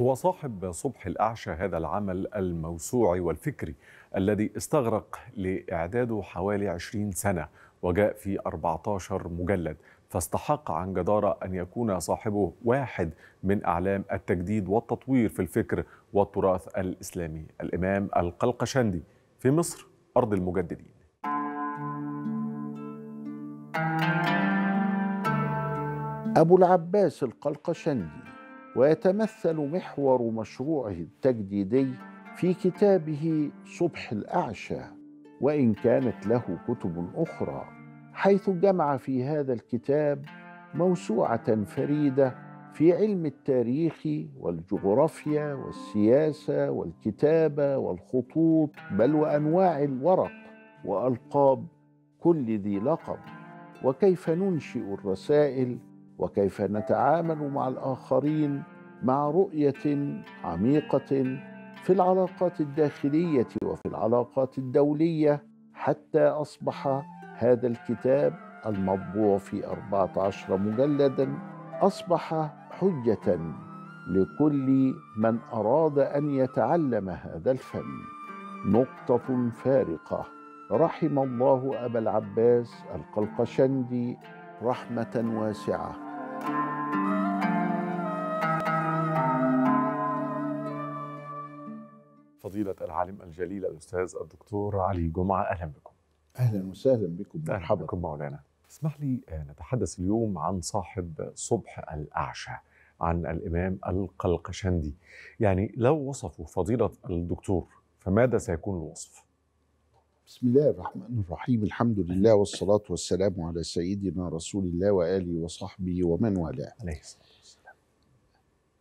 هو صاحب صبح الأعشى هذا العمل الموسوعي والفكري الذي استغرق لإعداده حوالي 20 سنة وجاء في 14 مجلد فاستحق عن جدارة أن يكون صاحبه واحد من أعلام التجديد والتطوير في الفكر والتراث الإسلامي الإمام القلقشندي في مصر أرض المجددين أبو العباس القلقشندي ويتمثل محور مشروعه التجديدي في كتابه صبح الاعشى وان كانت له كتب اخرى حيث جمع في هذا الكتاب موسوعه فريده في علم التاريخ والجغرافيا والسياسه والكتابه والخطوط بل وانواع الورق والقاب كل ذي لقب وكيف ننشئ الرسائل وكيف نتعامل مع الاخرين مع رؤيه عميقه في العلاقات الداخليه وفي العلاقات الدوليه حتى اصبح هذا الكتاب المطبوع في 14 مجلدا اصبح حجه لكل من اراد ان يتعلم هذا الفن نقطه فارقه رحم الله ابا العباس القلقشندي رحمه واسعه فضيله العالم الجليل الاستاذ الدكتور علي جمعه اهلا بكم اهلا وسهلا بكم مرحبا بكم مولانا اسمح لي آه، نتحدث اليوم عن صاحب صبح الاعشى عن الامام القلقشندي يعني لو وصفه فضيله الدكتور فماذا سيكون الوصف بسم الله الرحمن الرحيم الحمد لله والصلاة والسلام على سيدنا رسول الله وآله وصحبه ومن والاه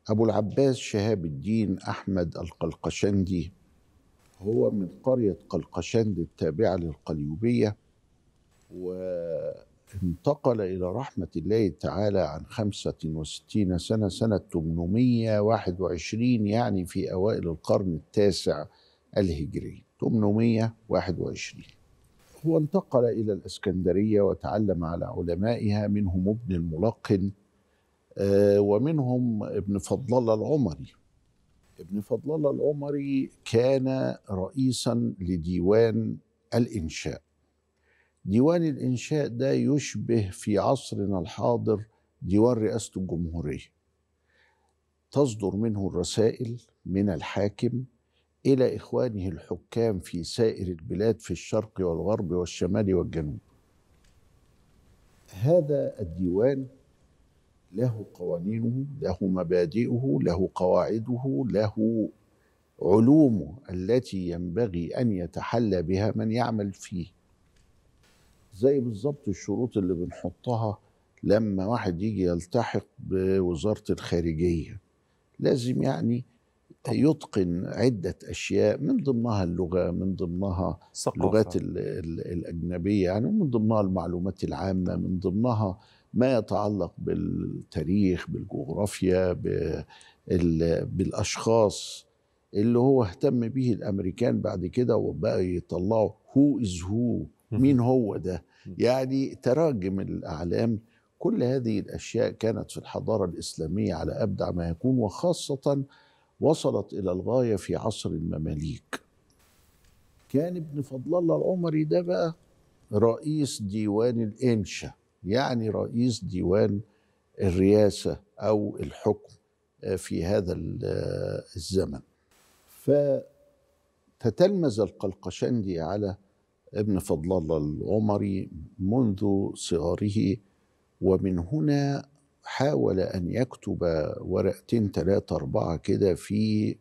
أبو العباس شهاب الدين أحمد القلقشندي هو من قرية قلقشند التابعة للقليوبية وانتقل إلى رحمة الله تعالى عن 65 سنة سنة 821 يعني في أوائل القرن التاسع الهجري 821 هو انتقل إلى الإسكندرية وتعلم على علمائها منهم ابن الملقن آه، ومنهم ابن الله العمري ابن الله العمري كان رئيسا لديوان الإنشاء ديوان الإنشاء ده يشبه في عصرنا الحاضر ديوان رئاسة الجمهورية تصدر منه الرسائل من الحاكم الى اخوانه الحكام في سائر البلاد في الشرق والغرب والشمال والجنوب هذا الديوان له قوانينه له مبادئه له قواعده له علومه التي ينبغي ان يتحلى بها من يعمل فيه زي بالظبط الشروط اللي بنحطها لما واحد يجي يلتحق بوزاره الخارجيه لازم يعني يتقن عدة أشياء من ضمنها اللغة من ضمنها ثقافة. اللغات الـ الـ الأجنبية يعني من ضمنها المعلومات العامة من ضمنها ما يتعلق بالتاريخ بالجغرافيا بالأشخاص اللي هو اهتم به الأمريكان بعد كده وبقى يطلعوا هو إز هو مين هو ده يعني تراجم الأعلام كل هذه الأشياء كانت في الحضارة الإسلامية على أبدع ما يكون وخاصة وصلت إلى الغاية في عصر المماليك كان ابن فضل الله العمري ده بقى رئيس ديوان الإنشا يعني رئيس ديوان الرياسة أو الحكم آه، في هذا آه، الزمن فتتلمذ القلقشندي على ابن فضل الله العمري منذ صغره ومن هنا حاول أن يكتب ورقتين ثلاثة أربعة كده في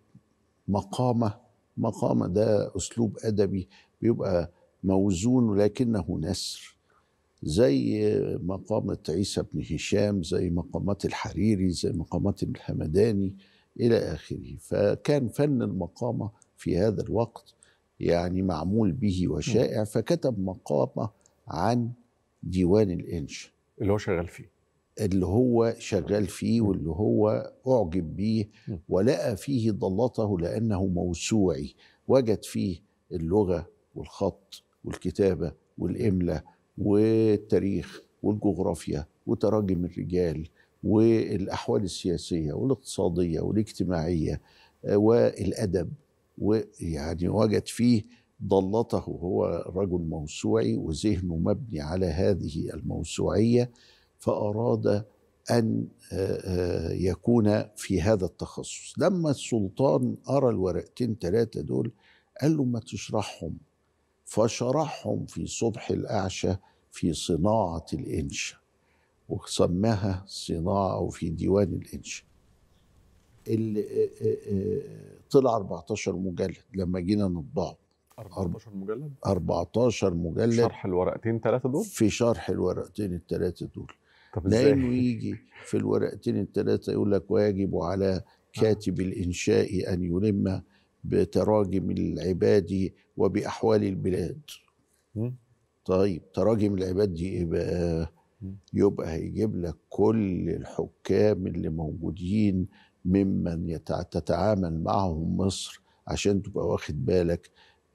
مقامة مقامة ده أسلوب أدبي بيبقى موزون ولكنه نسر زي مقامة عيسى بن هشام زي مقامات الحريري زي مقامات الحمداني إلى آخره فكان فن المقامة في هذا الوقت يعني معمول به وشائع فكتب مقامة عن ديوان الإنش اللي هو شغال فيه اللي هو شغال فيه واللي هو أعجب بيه ولقى فيه ضلته لأنه موسوعي وجد فيه اللغة والخط والكتابة والإملة والتاريخ والجغرافيا وتراجم الرجال والأحوال السياسية والاقتصادية والاجتماعية آه، والأدب ويعني وجد فيه ضلته هو رجل موسوعي وذهنه مبني على هذه الموسوعيه فأراد أن آه، آه، يكون في هذا التخصص لما السلطان أرى الورقتين ثلاثة دول قال له ما تشرحهم فشرحهم في صبح الأعشى في صناعة الانشاء وسماها صناعة أو في ديوان الانشاء اللي آه، طلع 14 مجلد لما جينا نطبعه 14 مجلد 14 مجلد شرح الورقتين ثلاثة دول في شرح الورقتين الثلاثة دول لانه يجي في الورقتين الثلاثه يقول لك ويجب على آه. كاتب الانشاء ان يلم بتراجم العباد وباحوال البلاد طيب تراجم العباد دي ايه بقى يبقى هيجيب لك كل الحكام اللي موجودين ممن تتعامل معهم مصر عشان تبقى واخد بالك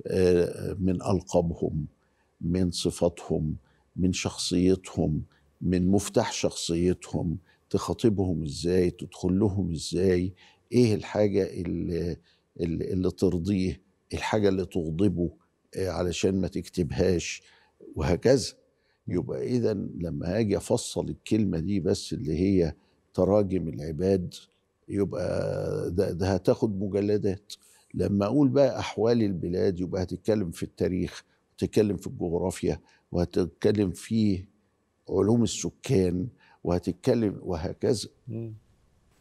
آه، من ألقابهم من صفاتهم من شخصيتهم من مفتاح شخصيتهم تخاطبهم ازاي تدخل لهم ازاي ايه الحاجه اللي, اللي ترضيه الحاجه اللي تغضبه آه، علشان ما تكتبهاش وهكذا يبقى اذا لما اجي افصل الكلمه دي بس اللي هي تراجم العباد يبقى ده, ده هتاخد مجلدات لما اقول بقى احوال البلاد يبقى هتتكلم في التاريخ وتتكلم في الجغرافيا وهتتكلم في علوم السكان وهتتكلم وهكذا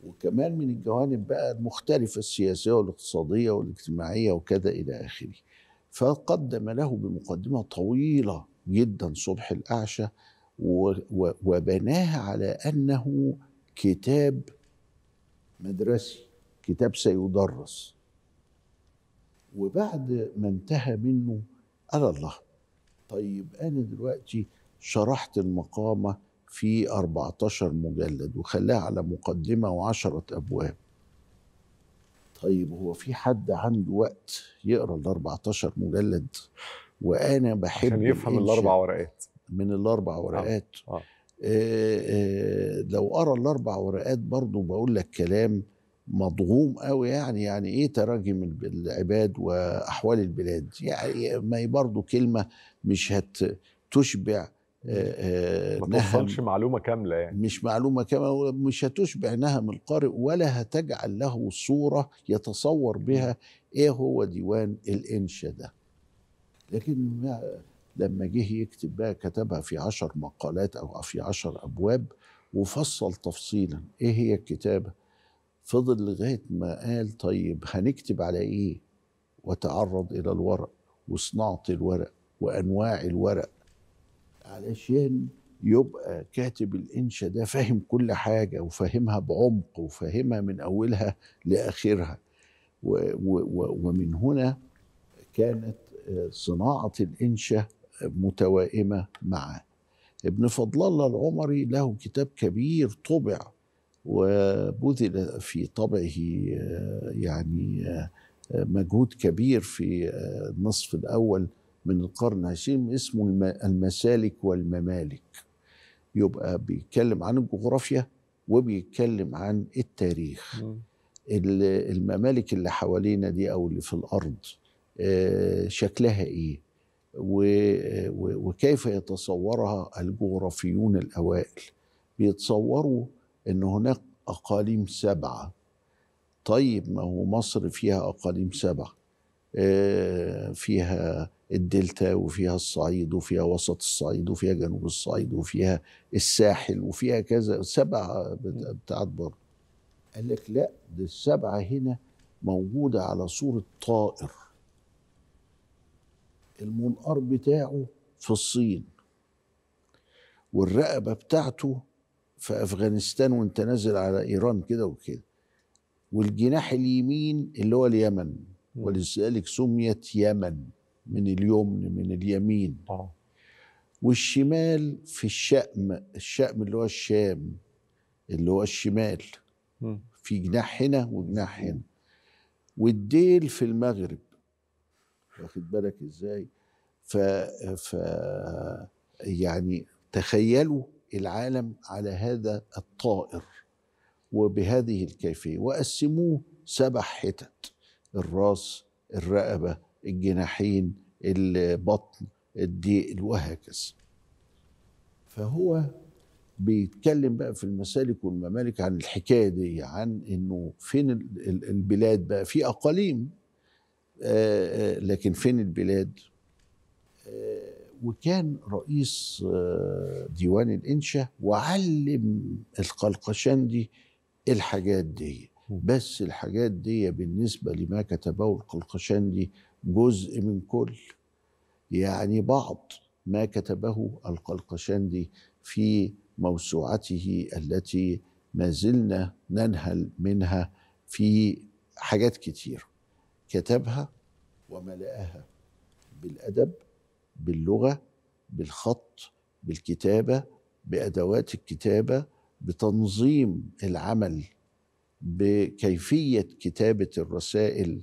وكمان من الجوانب بقى المختلفة السياسية والاقتصادية والاجتماعية وكذا إلى آخره فقدم له بمقدمة طويلة جدا صبح الأعشى وبناها على أنه كتاب مدرسي كتاب سيدرس وبعد ما انتهى منه قال الله طيب أنا دلوقتي شرحت المقامة في 14 مجلد وخلاها على مقدمة وعشرة أبواب طيب هو في حد عنده وقت يقرا ال 14 مجلد وانا بحب عشان يفهم الاربع ورقات من الاربع ورقات آه. آه. آه, آه، لو قرا الاربع ورقات برضه بقول لك كلام مضغوم قوي يعني يعني ايه تراجم العباد واحوال البلاد يعني ما هي برضه كلمه مش هتشبع ما آه، آه، توصلش معلومه كامله يعني مش معلومه كامله مش هتشبع نهم القارئ ولا هتجعل له صوره يتصور بها ايه هو ديوان الانشا ده لكن لما جه يكتب بقى كتبها في عشر مقالات او في عشر ابواب وفصل تفصيلا ايه هي الكتابه فضل لغايه ما قال طيب هنكتب على ايه وتعرض الى الورق وصناعه الورق وانواع الورق علشان يبقى كاتب الانشا ده فاهم كل حاجه وفاهمها بعمق وفاهمها من اولها لاخرها ومن هنا كانت آه، صناعه الانشا متوائمه معه ابن فضل الله العمري له كتاب كبير طبع وبذل في طبعه آه، يعني آه، مجهود كبير في النصف الاول من القرن العشرين اسمه المسالك والممالك يبقى بيتكلم عن الجغرافيا وبيتكلم عن التاريخ الممالك اللي حوالينا دي او اللي في الارض آه، شكلها ايه وكيف يتصورها الجغرافيون الاوائل بيتصوروا ان هناك اقاليم سبعه طيب ما هو مصر فيها اقاليم سبعه آه، فيها الدلتا وفيها الصعيد وفيها وسط الصعيد وفيها جنوب الصعيد وفيها الساحل وفيها كذا سبعة بتاعت بره قال لك لا دي السبعة هنا موجودة على صورة طائر المنقار بتاعه في الصين والرقبة بتاعته في أفغانستان وانت نازل على إيران كده وكده والجناح اليمين اللي هو اليمن ولذلك سميت يمن من اليمن من اليمين آه. والشمال في الشأم الشأم اللي هو الشام اللي هو الشمال في جناح هنا وجناح هنا والديل في المغرب واخد بالك ازاي ف, ف يعني تخيلوا العالم على هذا الطائر وبهذه الكيفيه وقسموه سبع حتت الراس الرقبه الجناحين البطن الضيق وهكذا فهو بيتكلم بقى في المسالك والممالك عن الحكايه دي عن انه فين البلاد بقى في اقاليم آه، آه، لكن فين البلاد آه، وكان رئيس ديوان الانشا وعلم القلقشندي الحاجات دي بس الحاجات دي بالنسبه لما كتبه القلقشندي جزء من كل يعني بعض ما كتبه القلقشندي في موسوعته التي ما زلنا ننهل منها في حاجات كتير كتبها وملأها بالأدب باللغة بالخط بالكتابة بأدوات الكتابة بتنظيم العمل بكيفيه كتابه الرسائل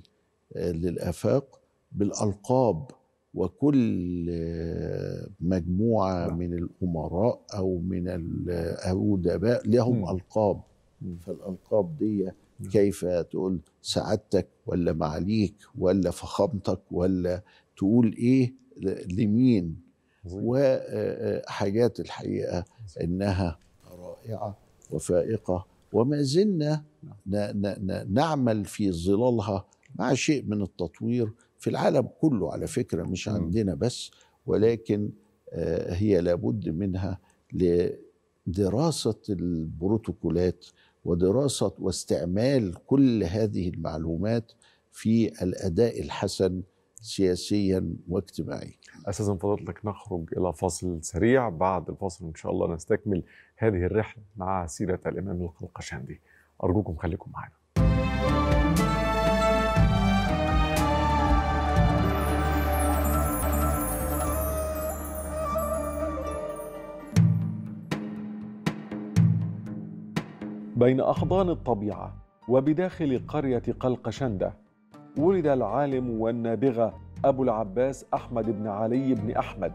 آه، للافاق بالالقاب وكل آه، مجموعه نعم. من الامراء او من الادباء لهم القاب فالالقاب دي كيف تقول سعادتك ولا معاليك ولا فخامتك ولا تقول ايه لمين وحاجات الحقيقه انها رائعه وفائقه وما زلنا نعمل في ظلالها مع شيء من التطوير في العالم كله على فكرة مش عندنا بس ولكن آه، هي لابد منها لدراسة البروتوكولات ودراسة واستعمال كل هذه المعلومات في الأداء الحسن سياسيا واجتماعيا أساسا فضلتك نخرج إلى فاصل سريع بعد الفاصل إن شاء الله نستكمل هذه الرحلة مع سيرة الإمام القلقشندي أرجوكم خليكم معنا بين أحضان الطبيعة وبداخل قرية قلقشندة ولد العالم والنابغة أبو العباس أحمد بن علي بن أحمد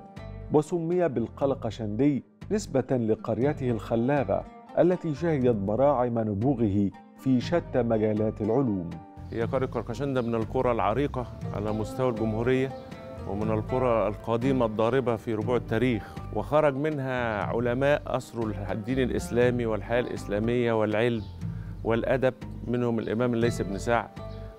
وسمي بالقلقشندي نسبة لقريته الخلابة التي شهدت براعم نبوغه في شتى مجالات العلوم هي قرية قرقشندة من القرى العريقة على مستوى الجمهورية ومن القرى القديمة الضاربة في ربوع التاريخ وخرج منها علماء أسروا الدين الإسلامي والحياة الإسلامية والعلم والأدب منهم الإمام الليث بن سعد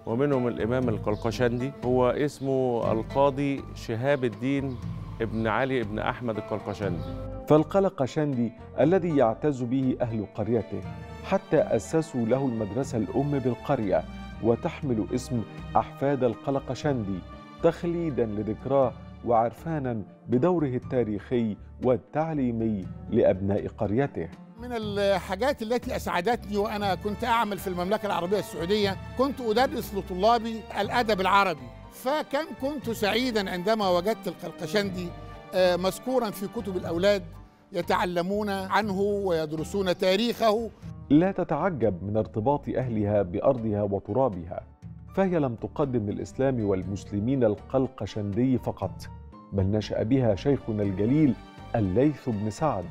ومنهم الإمام القلقشندي هو اسمه القاضي شهاب الدين ابن علي ابن أحمد القلقشندي فالقلقشندي الذي يعتز به أهل قريته حتى أسسوا له المدرسة الأم بالقرية وتحمل اسم أحفاد القلقشندي تخليدا لذكراه وعرفانا بدوره التاريخي والتعليمي لأبناء قريته من الحاجات التي أسعدتني وأنا كنت أعمل في المملكة العربية السعودية كنت أدرس لطلابي الأدب العربي فكم كنت سعيدا عندما وجدت القلقشندي آه، مذكورا في كتب الأولاد يتعلمون عنه ويدرسون تاريخه لا تتعجب من ارتباط أهلها بأرضها وترابها فهي لم تقدم للإسلام والمسلمين القلقشندي فقط بل نشأ بها شيخنا الجليل الليث بن سعد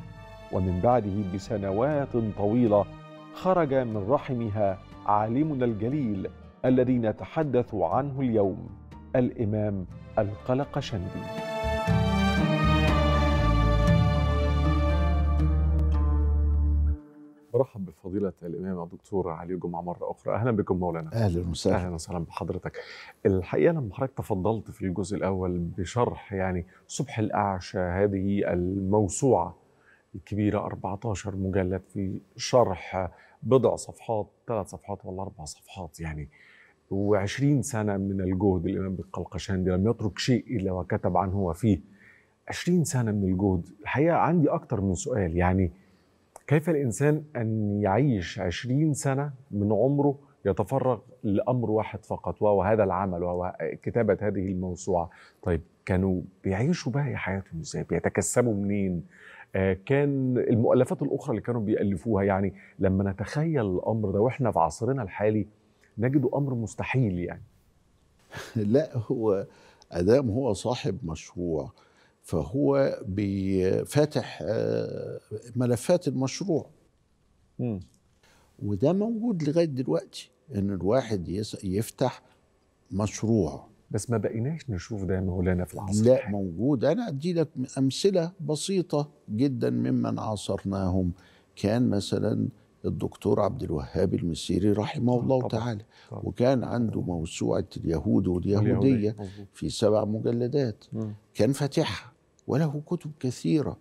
ومن بعده بسنوات طويلة خرج من رحمها عالمنا الجليل الذي نتحدث عنه اليوم الإمام القلقشندي برحب بفضيلة الإمام الدكتور علي جمعة مرة أخرى أهلا بكم مولانا أهلا وسهلا أهلا وسهلا بحضرتك الحقيقة لما حضرتك تفضلت في الجزء الأول بشرح يعني صبح الأعشى هذه الموسوعة الكبيرة 14 مجلد في شرح بضع صفحات ثلاث صفحات ولا أربع صفحات يعني و20 سنة من الجهد الإمام بالقلقشندي لم يترك شيء إلا وكتب عنه وفيه 20 سنة من الجهد الحقيقة عندي أكتر من سؤال يعني كيف الإنسان أن يعيش 20 سنة من عمره يتفرغ لأمر واحد فقط وهو هذا العمل وهو كتابة هذه الموسوعة طيب كانوا بيعيشوا بقى حياتهم ازاي بيتكسبوا منين آه، كان المؤلفات الاخرى اللي كانوا بيالفوها يعني لما نتخيل الامر ده واحنا في عصرنا الحالي نجده امر مستحيل يعني لا هو ادام هو صاحب مشروع فهو بفاتح آه، ملفات المشروع م. وده موجود لغايه دلوقتي ان الواحد يفتح مشروع بس ما بقيناش نشوف ده مولانا في العصر لا موجود انا ادي لك امثله بسيطه جدا ممن عاصرناهم كان مثلا الدكتور عبد الوهاب المسيري رحمه آه، الله طبعا. تعالى طبعا. وكان عنده موسوعه اليهود واليهوديه في سبع مجلدات كان فاتحها وله كتب كثيره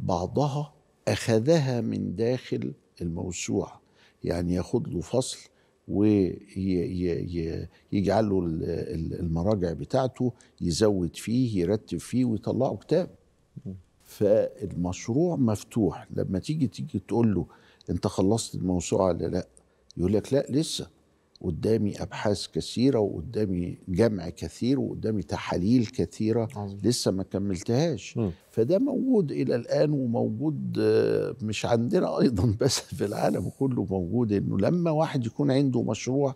بعضها اخذها من داخل الموسوعه يعني ياخذ له فصل ويجعله المراجع بتاعته يزود فيه يرتب فيه ويطلعه كتاب فالمشروع مفتوح لما تيجي تيجي تقول له انت خلصت الموسوعه ولا لا يقول لك لا لسه قدامي ابحاث كثيره وقدامي جمع كثير وقدامي تحاليل كثيره لسه ما كملتهاش م. فده موجود الى الان وموجود آه، مش عندنا ايضا بس في العالم كله موجود انه لما واحد يكون عنده مشروع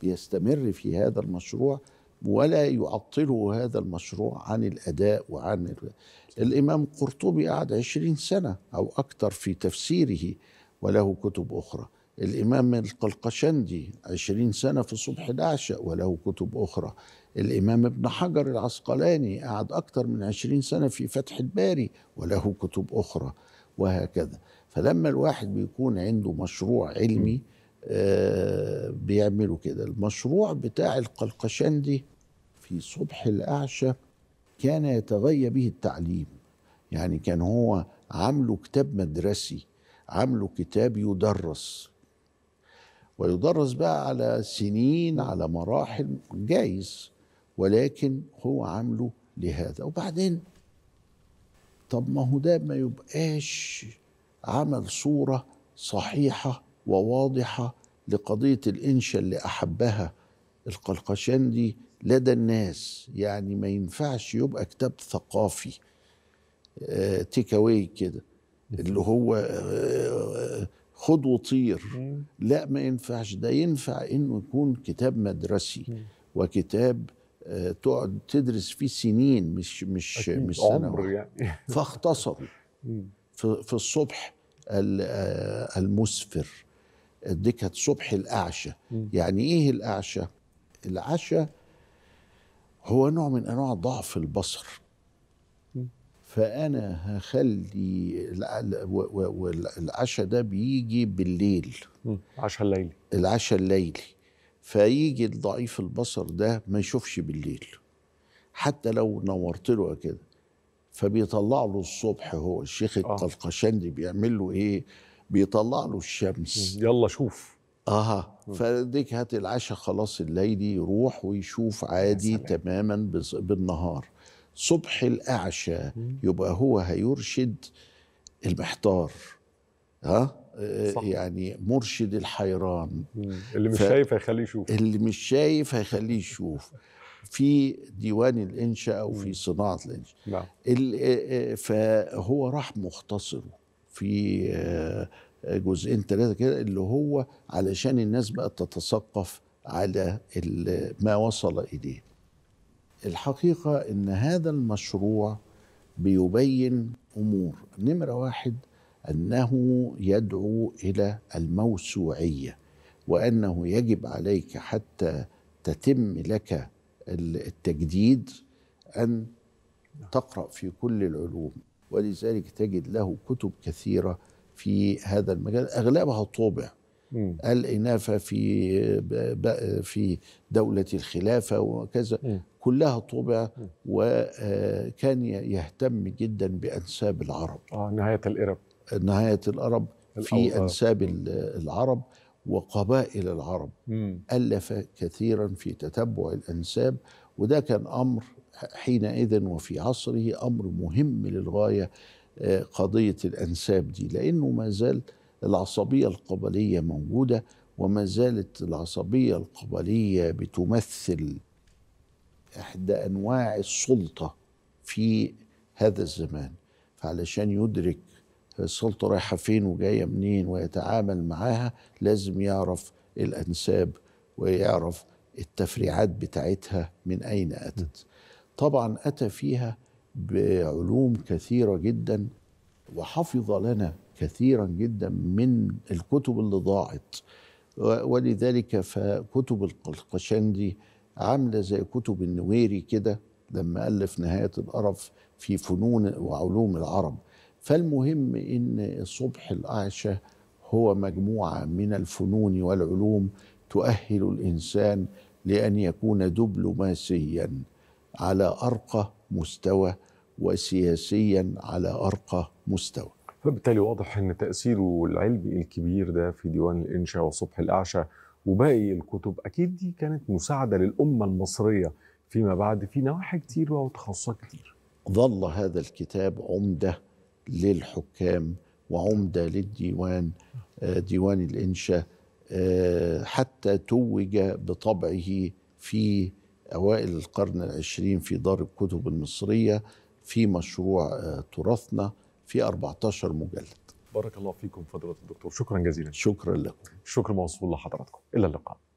بيستمر في هذا المشروع ولا يعطله هذا المشروع عن الاداء وعن ال... الامام قرطبي قعد 20 سنه او اكثر في تفسيره وله كتب اخرى الإمام القلقشندي عشرين سنة في صبح العشاء وله كتب أخرى الإمام ابن حجر العسقلاني قعد أكثر من عشرين سنة في فتح الباري وله كتب أخرى وهكذا فلما الواحد بيكون عنده مشروع علمي آه، بيعملوا كده المشروع بتاع القلقشندي في صبح الأعشى كان يتغيى به التعليم يعني كان هو عامله كتاب مدرسي عامله كتاب يدرس ويدرس بقى على سنين على مراحل جايز ولكن هو عامله لهذا وبعدين طب ما هو ده ما يبقاش عمل صورة صحيحة وواضحة لقضية الإنشاء اللي أحبها القلقشندي لدى الناس يعني ما ينفعش يبقى كتاب ثقافي تيك آه، اواي كده اللي هو آه، آه، خد وطير لا ما ينفعش ده ينفع انه يكون كتاب مدرسي وكتاب آه، تقعد تدرس فيه سنين مش مش مش عمر يعني فاختصروا في الصبح آه، المسفر دي كانت صبح الاعشى يعني ايه الاعشى العشاء هو نوع من انواع ضعف البصر فانا هخلي والعشاء ده بيجي بالليل العشاء الليلي العشاء الليلي فيجي الضعيف البصر ده ما يشوفش بالليل حتى لو نورت له كده فبيطلع له الصبح هو الشيخ آه. القلقشندي بيعمل له ايه بيطلع له الشمس يلا شوف اها فديك هات العشاء خلاص الليلي يروح ويشوف عادي تماما بالنهار صبح الأعشى يبقى هو هيرشد المحتار ها صح. يعني مرشد الحيران اللي مش ف... شايف هيخليه يشوف اللي مش شايف هيخليه يشوف في ديوان الانشاء أو في صناعه الانشاء نعم. آه، آه، فهو راح مختصره في آه، جزئين ثلاثه كده اللي هو علشان الناس بقت تتثقف على ما وصل اليه الحقيقة أن هذا المشروع بيبين أمور نمرة واحد أنه يدعو إلى الموسوعية وأنه يجب عليك حتى تتم لك التجديد أن تقرأ في كل العلوم ولذلك تجد له كتب كثيرة في هذا المجال أغلبها طبع م. الإنافة في في دولة الخلافة وكذا م. كلها طبع وكان آه، يهتم جدا بأنساب العرب آه نهاية الإرب نهاية الأرب في آه. أنساب العرب وقبائل العرب م. ألف كثيرا في تتبع الأنساب وده كان أمر حينئذ وفي عصره أمر مهم للغاية آه، قضية الأنساب دي لأنه ما زال العصبيه القبليه موجوده وما زالت العصبيه القبليه بتمثل احدى انواع السلطه في هذا الزمان فعلشان يدرك السلطه رايحه فين وجايه منين ويتعامل معاها لازم يعرف الانساب ويعرف التفريعات بتاعتها من اين اتت طبعا اتى فيها بعلوم كثيره جدا وحفظ لنا كثيرا جدا من الكتب اللي ضاعت ولذلك فكتب القشندي عامله زي كتب النويري كده لما الف نهايه القرف في فنون وعلوم العرب فالمهم ان صبح الاعشى هو مجموعه من الفنون والعلوم تؤهل الانسان لان يكون دبلوماسيا على ارقى مستوى وسياسيا على ارقى مستوى فبالتالي واضح ان تاثيره العلمي الكبير ده في ديوان الانشاء وصبح الاعشى وباقي الكتب اكيد دي كانت مساعده للامه المصريه فيما بعد في نواحي كتير وتخصصات كتير ظل هذا الكتاب عمده للحكام وعمده للديوان آه، ديوان الانشاء آه، حتى توج بطبعه في اوائل القرن العشرين في دار الكتب المصريه في مشروع آه، تراثنا في 14 مجلد بارك الله فيكم فضيله الدكتور شكرا جزيلا شكرا لكم شكرا موصول لحضراتكم الى اللقاء